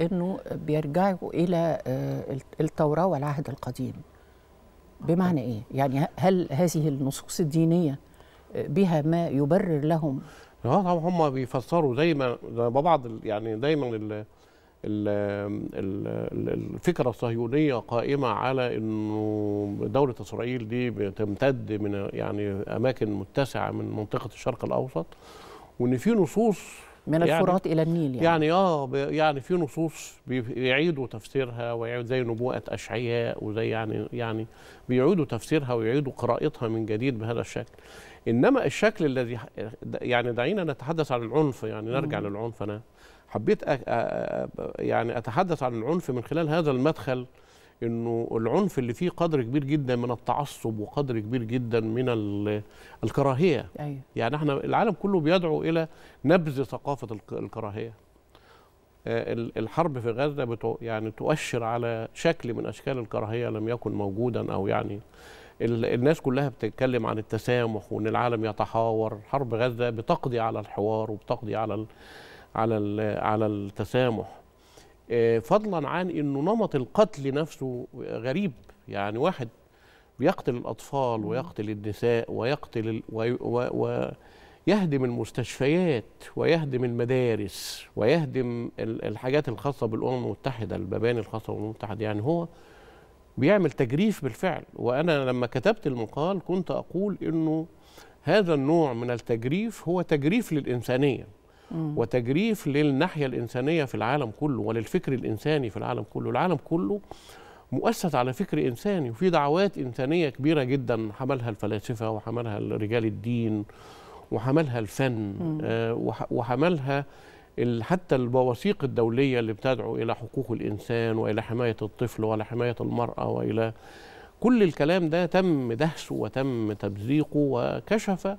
انه بيرجعوا الى التوراه والعهد القديم بمعنى ايه يعني هل هذه النصوص الدينيه آه، بها ما يبرر لهم اه طبعا هم بيفسروا دايما بعض يعني دايما الفكره الصهيونيه قائمه على انه دوله اسرائيل دي بتمتد من يعني اماكن متسعه من منطقه الشرق الاوسط وان في نصوص من يعني الفرات يعني الى النيل يعني يعني اه يعني في نصوص بيعيدوا تفسيرها ويعيدوا زي نبوءه اشعياء وزي يعني يعني بيعيدوا تفسيرها ويعيدوا قراءتها من جديد بهذا الشكل انما الشكل الذي يعني دعينا نتحدث عن العنف يعني نرجع مم. للعنف انا حبيت أ... أ... يعني اتحدث عن العنف من خلال هذا المدخل انه العنف اللي فيه قدر كبير جدا من التعصب وقدر كبير جدا من الكراهيه أيوة. يعني احنا العالم كله بيدعو الى نبذ ثقافه الكراهيه آه، الحرب في غزه بتو يعني تؤشر على شكل من اشكال الكراهيه لم يكن موجودا او يعني الناس كلها بتتكلم عن التسامح وان العالم يتحاور حرب غزه بتقضي على الحوار وبتقضي على الـ على الـ على التسامح آه، فضلا عن انه نمط القتل نفسه غريب يعني واحد بيقتل الاطفال ويقتل النساء ويقتل ال... و... و... ويهدم المستشفيات ويهدم المدارس ويهدم الحاجات الخاصه بالامم المتحده المباني الخاصه بالامم المتحده يعني هو بيعمل تجريف بالفعل وانا لما كتبت المقال كنت اقول انه هذا النوع من التجريف هو تجريف للانسانيه وتجريف للناحية الإنسانية في العالم كله وللفكر الإنساني في العالم كله العالم كله مؤسس على فكر إنساني وفي دعوات إنسانية كبيرة جدا حملها الفلاسفة وحملها رجال الدين وحملها الفن آه، وحملها حتى البواسيق الدولية اللي بتدعو إلى حقوق الإنسان وإلى حماية الطفل وإلى حماية المرأة وإلى كل الكلام ده تم دهسه وتم تبزيقه وكشف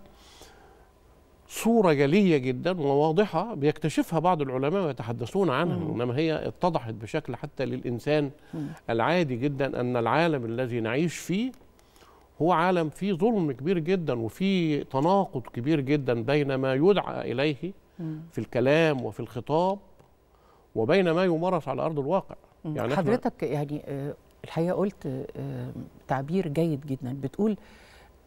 صورة جلية جدا وواضحة بيكتشفها بعض العلماء ويتحدثون عنها إنما هي اتضحت بشكل حتى للإنسان مم. العادي جدا أن العالم الذي نعيش فيه هو عالم فيه ظلم كبير جدا وفيه تناقض كبير جدا بين ما يدعى إليه مم. في الكلام وفي الخطاب وبين ما يمارس على أرض الواقع يعني حضرتك يعني آه، الحقيقة قلت آه، تعبير جيد جدا بتقول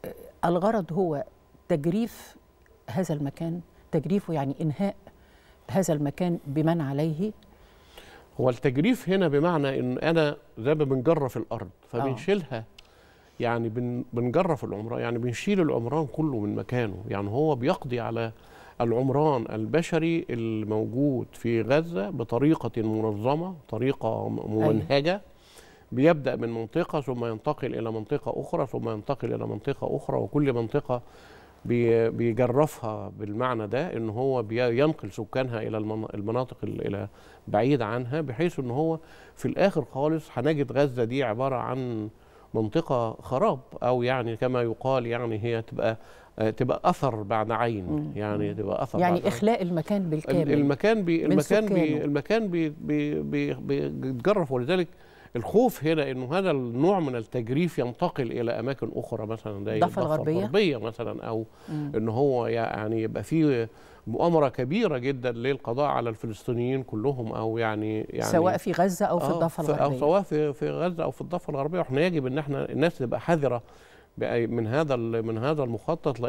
آه، الغرض هو تجريف هذا المكان تجريفه يعني إنهاء هذا المكان بمن عليه هو التجريف هنا بمعنى ان انا زي ما بنجرف الارض فبنشيلها آه. يعني بنجرف العمران يعني بنشيل العمران كله من مكانه يعني هو بيقضي على العمران البشري الموجود في غزة بطريقة منظمة طريقة ممنهجة أيوه. بيبدأ من منطقة ثم ينتقل إلى منطقة أخرى ثم ينتقل إلى منطقة أخرى وكل منطقة بيجرفها بالمعنى ده ان هو بينقل سكانها الى المناطق الى بعيد عنها بحيث ان هو في الاخر خالص هنجد غزه دي عباره عن منطقه خراب او يعني كما يقال يعني هي تبقى تبقى اثر بعد عين يعني تبقى اثر يعني بعد اخلاء عين. المكان بالكامل المكان بي المكان بي المكان بيتجرف بي بي بي ولذلك الخوف هنا انه هذا النوع من التجريف ينتقل الى اماكن اخرى مثلا زي الضفه الغربيه الغربيه مثلا او مم. ان هو يعني يبقى في مؤامره كبيره جدا للقضاء على الفلسطينيين كلهم او يعني يعني سواء في غزه او في آه، الضفه الغربيه او سواء في في غزه او في الضفه الغربيه واحنا يجب ان احنا الناس تبقى حذره من هذا من هذا المخطط